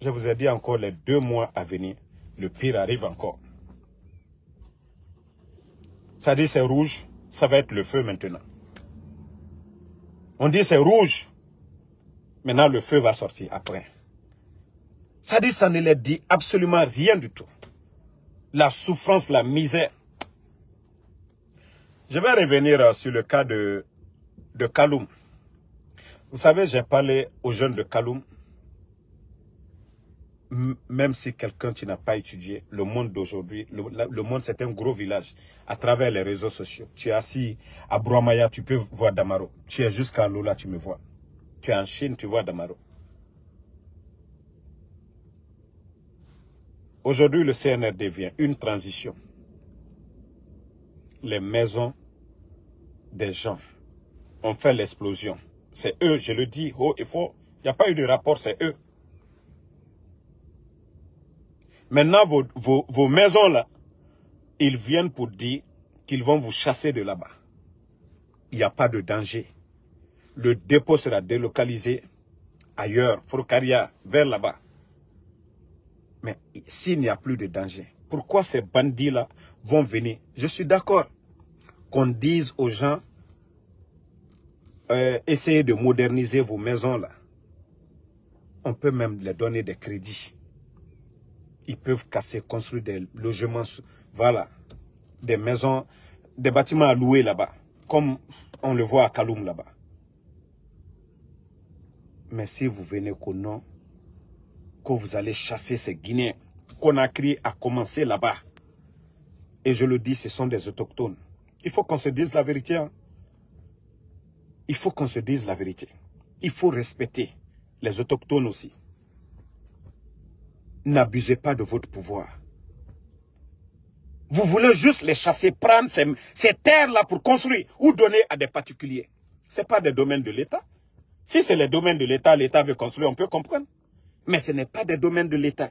Je vous ai dit encore les deux mois à venir, le pire arrive encore. Ça dit c'est rouge, ça va être le feu maintenant. On dit c'est rouge. Maintenant, le feu va sortir après. Ça dit, ça ne leur dit absolument rien du tout. La souffrance, la misère. Je vais revenir euh, sur le cas de, de Kaloum. Vous savez, j'ai parlé aux jeunes de Kaloum même si quelqu'un, tu n'as pas étudié, le monde d'aujourd'hui, le, monde, c'est un gros village à travers les réseaux sociaux. Tu es assis à Brouamaya, tu peux voir Damaro. Tu es jusqu'à Lula, tu me vois. Tu es en Chine, tu vois Damaro. Aujourd'hui, le CNR devient une transition. Les maisons des gens ont fait l'explosion. C'est eux, je le dis haut et Il n'y a pas eu de rapport, c'est eux. Maintenant, vos, vos, maisons là, ils viennent pour dire qu'ils vont vous chasser de là-bas. Il n'y a pas de danger. Le dépôt sera délocalisé ailleurs, Frocaria, vers là-bas. Mais s'il n'y a plus de danger, pourquoi ces bandits-là vont venir Je suis d'accord qu'on dise aux gens, euh, essayez de moderniser vos maisons-là. On peut même leur donner des crédits ils peuvent casser, construire des logements, voilà, des maisons, des bâtiments à louer là-bas, comme on le voit à Kaloum là-bas. Mais si vous venez qu'on nom, que vous allez chasser ces Guinéens, qu'on a créé à commencer là-bas, et je le dis, ce sont des autochtones. Il faut qu'on se dise la vérité. Hein. Il faut qu'on se dise la vérité. Il faut respecter les autochtones aussi n'abusez pas de votre pouvoir. Vous voulez juste les chasser, prendre ces, terres-là pour construire ou donner à des particuliers. Ce n'est pas des domaines de l'État. Si c'est les domaines de l'État, l'État veut construire, on peut comprendre. Mais ce n'est pas des domaines de l'État.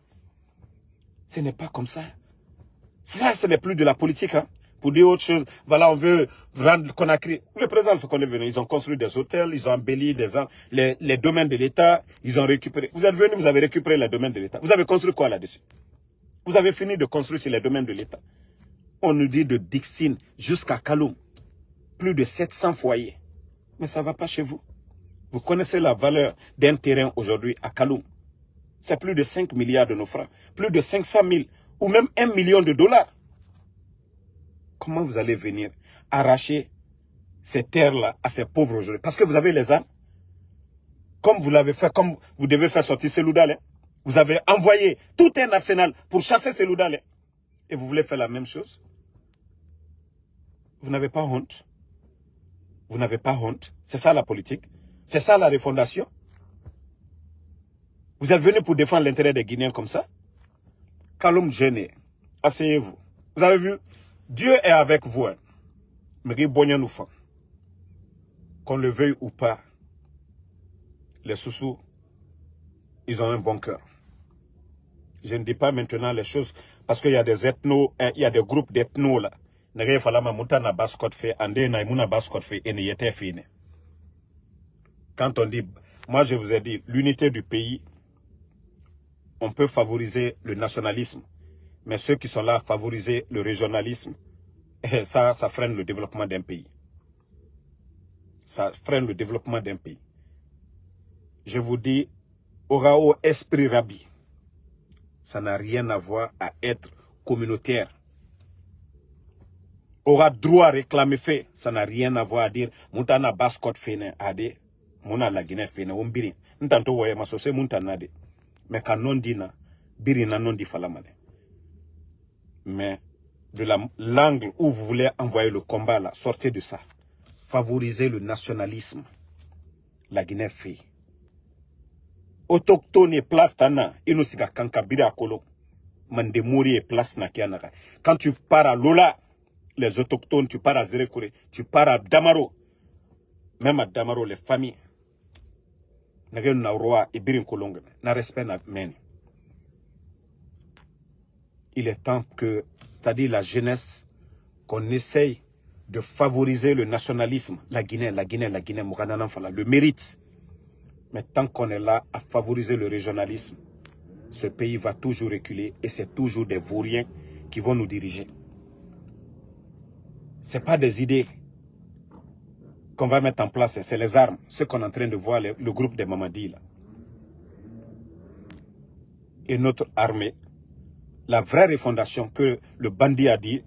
Ce n'est pas comme ça. Ça, ce n'est plus de la politique. Hein pour dire autre chose. Voilà, on veut rendre Conakry. Le président qu'on est venu, ils ont construit des hôtels, ils ont embelli des, les, domaines de l'État, ils ont récupéré. Vous êtes venu, vous avez récupéré les domaines de l'État. Vous avez construit quoi là-dessus Vous avez fini de construire sur les domaines de l'État. On nous dit de Dixine jusqu'à Kaloum, plus de 700 foyers. Mais ça ne va pas chez vous. Vous connaissez la valeur d'un terrain aujourd'hui à Kaloum. C'est plus de 5 milliards de nos francs, plus de 500 000 ou même 1 million de dollars comment vous allez venir arracher ces terres-là à ces pauvres aujourd'hui Parce que vous avez les armes, comme vous l'avez fait, comme vous devez faire sortir ces là hein. Vous avez envoyé tout un arsenal pour chasser ces là hein. Et vous voulez faire la même chose Vous n'avez pas honte Vous n'avez pas honte C'est ça la politique C'est ça la refondation Vous êtes venu pour défendre l'intérêt des Guinéens comme ça Calum Jeune, asseyez-vous. Vous avez vu Dieu est avec vous. Hein. Mais qu'on le veuille ou pas, les Soussous, ils ont un bon cœur. Je ne dis pas maintenant les choses parce qu'il y a des ethnos, hein, il y a des groupes d'ethnos là. et Quand on dit, moi je vous ai dit, l'unité du pays, on peut favoriser le nationalisme. Mais ceux qui sont là, favoriser le régionalisme, eh, ça, ça freine le développement d'un pays. Ça freine le développement d'un pays. Je vous dis, Orao Esprit Rabbi, ça n'a rien à voir à être communautaire. Aura droit à réclamer fait, ça n'a rien à voir à dire, Moutana Guinée Mais quand mais de l'angle où vous voulez envoyer le combat, là, sortez de ça. Favorisez le nationalisme. La Guinée fait. Autochtone place tana, inusika kankabira kolo. Mandemuri et place na Quand tu pars à Lola, les autochtones, tu pars à Zerekure, tu pars à Damaro. Même à Damaro, les familles. N'a roi, ibirin kolonga. N'a respect na meni il est temps que, c'est-à-dire la jeunesse, qu'on essaye de favoriser le nationalisme. La Guinée, la Guinée, la Guinée, le mérite. Mais tant qu'on est là à favoriser le régionalisme, ce pays va toujours reculer et c'est toujours des vauriens qui vont nous diriger. Ce pas des idées qu'on va mettre en place, c'est les armes. Ce qu'on est en train de voir, le, groupe des mamadis. Et notre armée, la vraie refondation que le bandit a dit,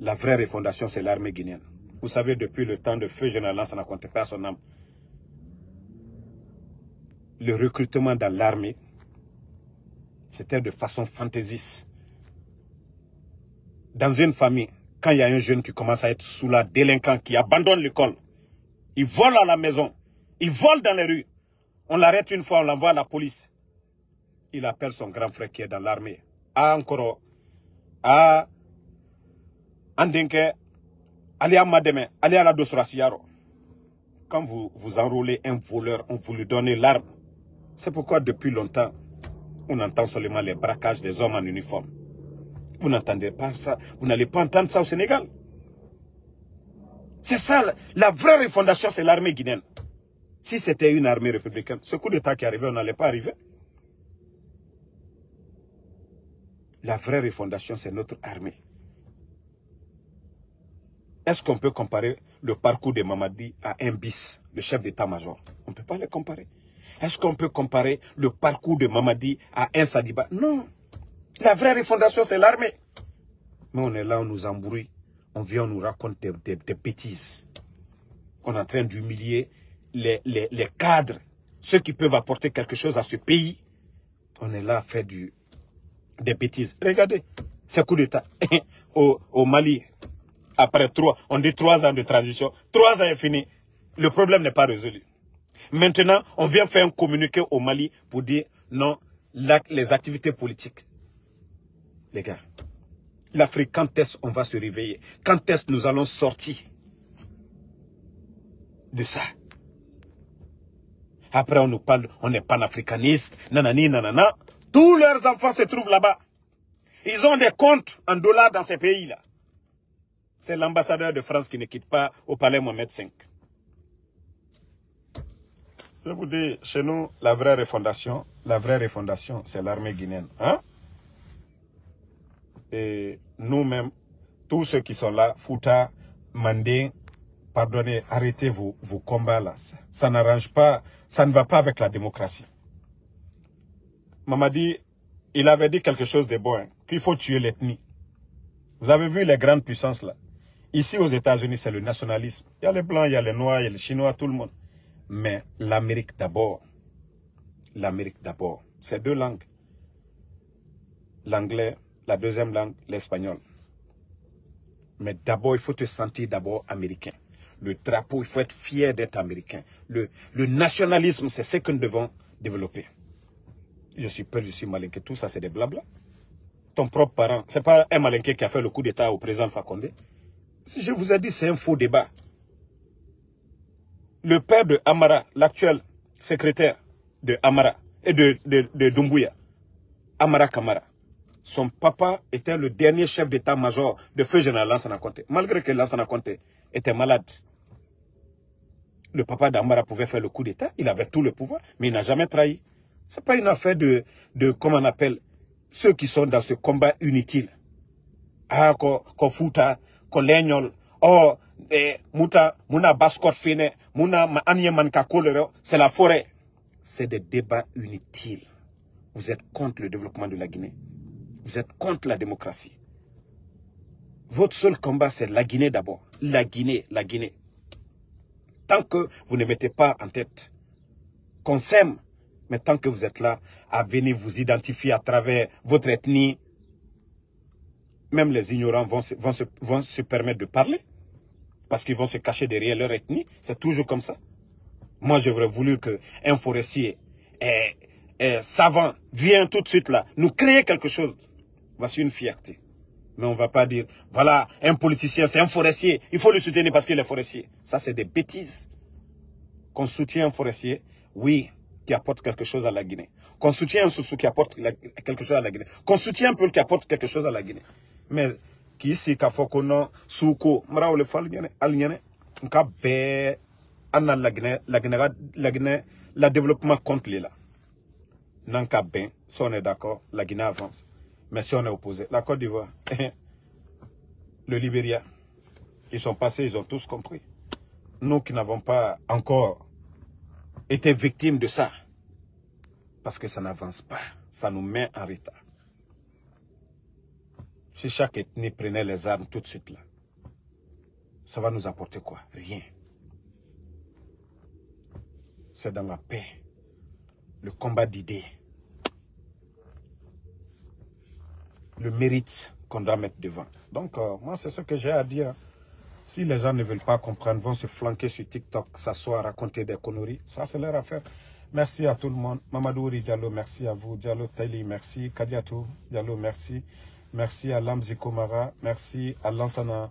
la vraie refondation, c'est l'armée guinéenne. Vous savez, depuis le temps de feu général, ça n'a compté pas son âme. Le recrutement dans l'armée, c'était de façon fantaisiste. Dans une famille, quand il y a un jeune qui commence à être sous la délinquant, qui abandonne l'école, il vole à la maison, il vole dans les rues, on l'arrête une fois, on l'envoie à la police. Il appelle son grand frère qui est dans l'armée. À encore, à, Andinke, allez à Mademé, quand vous vous enroulez un voleur on vous lui donne l'arme c'est pourquoi depuis longtemps on entend seulement les braquages des hommes en uniforme vous n'entendez pas ça vous n'allez pas entendre ça au Sénégal c'est ça, la vraie refondation, c'est l'armée guinéenne. Si c'était une armée républicaine, ce coup d'État qui arrivait, on n'allait pas arriver. la vraie refondation, c'est notre armée. Est-ce qu'on peut comparer le parcours de Mamadi à un bis, le chef d'état-major On ne peut pas le comparer. Est-ce qu'on peut comparer le parcours de Mamadi à un Sadiba Non. La vraie refondation, c'est l'armée. Mais on est là, on nous embrouille. On vient, on nous raconte des, bêtises. On est en train d'humilier les, les cadres, ceux qui peuvent apporter quelque chose à ce pays. On est là à faire du, des bêtises. Regardez, c'est coup d'État <laughs> au, Mali. Après trois, on dit trois ans de transition. Trois ans est fini. Le problème n'est pas résolu. Maintenant, on vient faire un communiqué au Mali pour dire non, les activités politiques. Les gars, l'Afrique, quand est-ce qu'on va se réveiller Quand est-ce nous allons sortir de ça Après, on nous parle, on est panafricaniste, nanani, nanana. Tous leurs enfants se trouvent là-bas. Ils ont des comptes en dollars dans ces pays-là. C'est l'ambassadeur de France qui ne quitte pas au palais Mohamed V. Je vous dis, chez nous, la vraie refondation, la vraie refondation, c'est l'armée guinéenne. Hein? Et nous-mêmes, tous ceux qui sont là, Fouta, Mandé, pardonnez, arrêtez vos, vos combats là. ça n'arrange pas, ça ne va pas avec la démocratie dit, il avait dit quelque chose de bon, hein, qu'il faut tuer l'ethnie. Vous avez vu les grandes puissances là. Ici aux États-Unis, c'est le nationalisme. Il y a les Blancs, il y a les Noirs, il y a les Chinois, tout le monde. Mais l'Amérique d'abord. L'Amérique d'abord. C'est deux langues. L'anglais, la deuxième langue, l'espagnol. Mais d'abord, il faut te sentir d'abord américain. Le drapeau, il faut être fier d'être américain. Le, le nationalisme, c'est ce que nous devons développer je suis peur, je suis malinqué, tout ça c'est des blabla. Ton propre parent, c'est pas un malinqué qui a fait le coup d'état au président Fakonde. Si je vous ai dit, c'est un faux débat. Le père de Amara, l'actuel secrétaire de Amara et de, de, Dumbuya, Amara Kamara, son papa était le dernier chef d'état-major de feu général Lansana Conté. Malgré que Lansana Conté était malade, le papa d'Amara pouvait faire le coup d'état, il avait tout le pouvoir, mais il n'a jamais trahi. Ce n'est pas une affaire de, de, comment on appelle, ceux qui sont dans ce combat inutile. Ah, qu'on l'aignole. oh, eh, Mouta, Mouna Baskot Fine, Mouna kakolero, c'est la forêt. C'est des débats inutiles. Vous êtes contre le développement de la Guinée. Vous êtes contre la démocratie. Votre seul combat, c'est la Guinée d'abord. La Guinée, la Guinée. Tant que vous ne mettez pas en tête qu'on sème mais tant que vous êtes là, à venir vous identifier à travers votre ethnie, même les ignorants vont se, permettre de parler. Parce qu'ils vont se cacher derrière leur ethnie. C'est toujours comme ça. Moi, j'aurais voulu qu'un forestier un savant vienne tout de suite là, nous créer quelque chose. Voici une fierté. Mais on ne va pas dire, voilà, un politicien, c'est un forestier. Il faut le soutenir parce qu'il est forestier. Ça, c'est des bêtises. Qu'on soutient un forestier, oui, qui apporte quelque chose à la Guinée. Qu'on soutient un Soussou qui apporte quelque chose à la Guinée. Qu'on soutient un qui apporte quelque chose à la Guinée. Mais qui ici, qu'à faut ko nɔ mara ou le fɔ aliɲɛnɛ aliɲɛnɛ n la Guinée, la Guinée la Guinée, la la développement compte les la n'an ka si on est d'accord la Guinée avance mais si on est opposé la Côte d'Ivoire <laughs> le Libéria ils sont passés ils ont tous compris nous qui n'avons pas encore était victime de ça. Parce que ça n'avance pas. Ça nous met en retard. Si chaque ethnie prenait les armes tout de suite là, ça va nous apporter quoi Rien. C'est dans la paix, le combat d'idées, le mérite qu'on doit mettre devant. Donc, euh, moi, c'est ce que j'ai à dire. Si les gens ne veulent pas comprendre, vont se flanquer sur TikTok, s'asseoir, raconter des conneries. Ça, c'est leur affaire. Merci à tout le monde. Mamadou Diallo, merci à vous. Diallo Taili, merci. Kadiatou Diallo, merci. Merci à Lamzi Komara. Merci à Lansana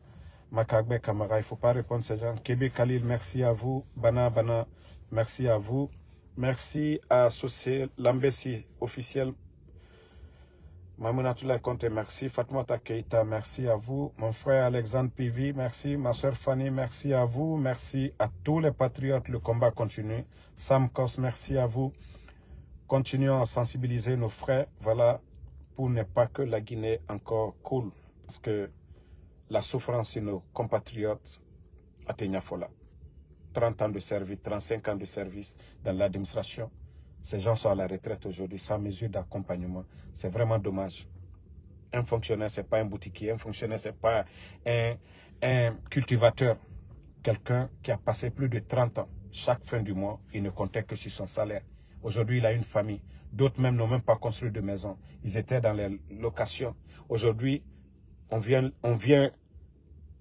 Makagbe Kamara. Il ne faut pas répondre à ces gens. Kébé Khalil, merci à vous. Bana Bana, merci à vous. Merci à Social, officielle. officiel Mamounatoula Conte, merci. Fatmata Keita, merci à vous. Mon frère Alexandre Pivi, merci. Ma soeur Fanny, merci à vous. Merci à tous les patriotes. Le combat continue. Sam Kos, merci à vous. Continuons à sensibiliser nos frères. Voilà, pour ne pas que la Guinée encore coule. Parce que la souffrance de nos compatriotes atteignent Fola. 30 ans de service, 35 ans de service dans l'administration. Ces gens sont à la retraite aujourd'hui sans mesure d'accompagnement. C'est vraiment dommage. Un fonctionnaire, ce n'est pas un boutiquier. Un fonctionnaire, ce n'est pas un, cultivateur. Quelqu'un qui a passé plus de 30 ans, chaque fin du mois, il ne comptait que sur son salaire. Aujourd'hui, il a une famille. D'autres même n'ont même pas construit de maison. Ils étaient dans les locations. Aujourd'hui, on vient, on vient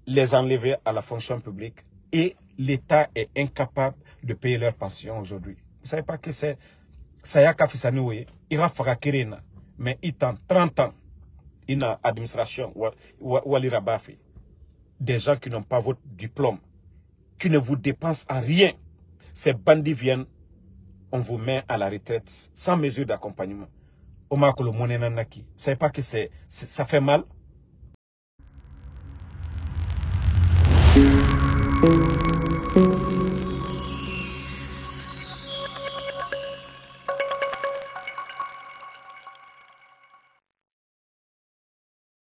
les enlever à la fonction publique et l'État est incapable de payer leur pension aujourd'hui. Vous ne savez pas que c'est ça y a il 30 ans Il a administration walira des gens qui n'ont pas votre diplôme qui ne vous dépensent en rien ces bandits viennent on vous met à la retraite sans mesure d'accompagnement o m'a savez monena c'est pas que c'est ça fait mal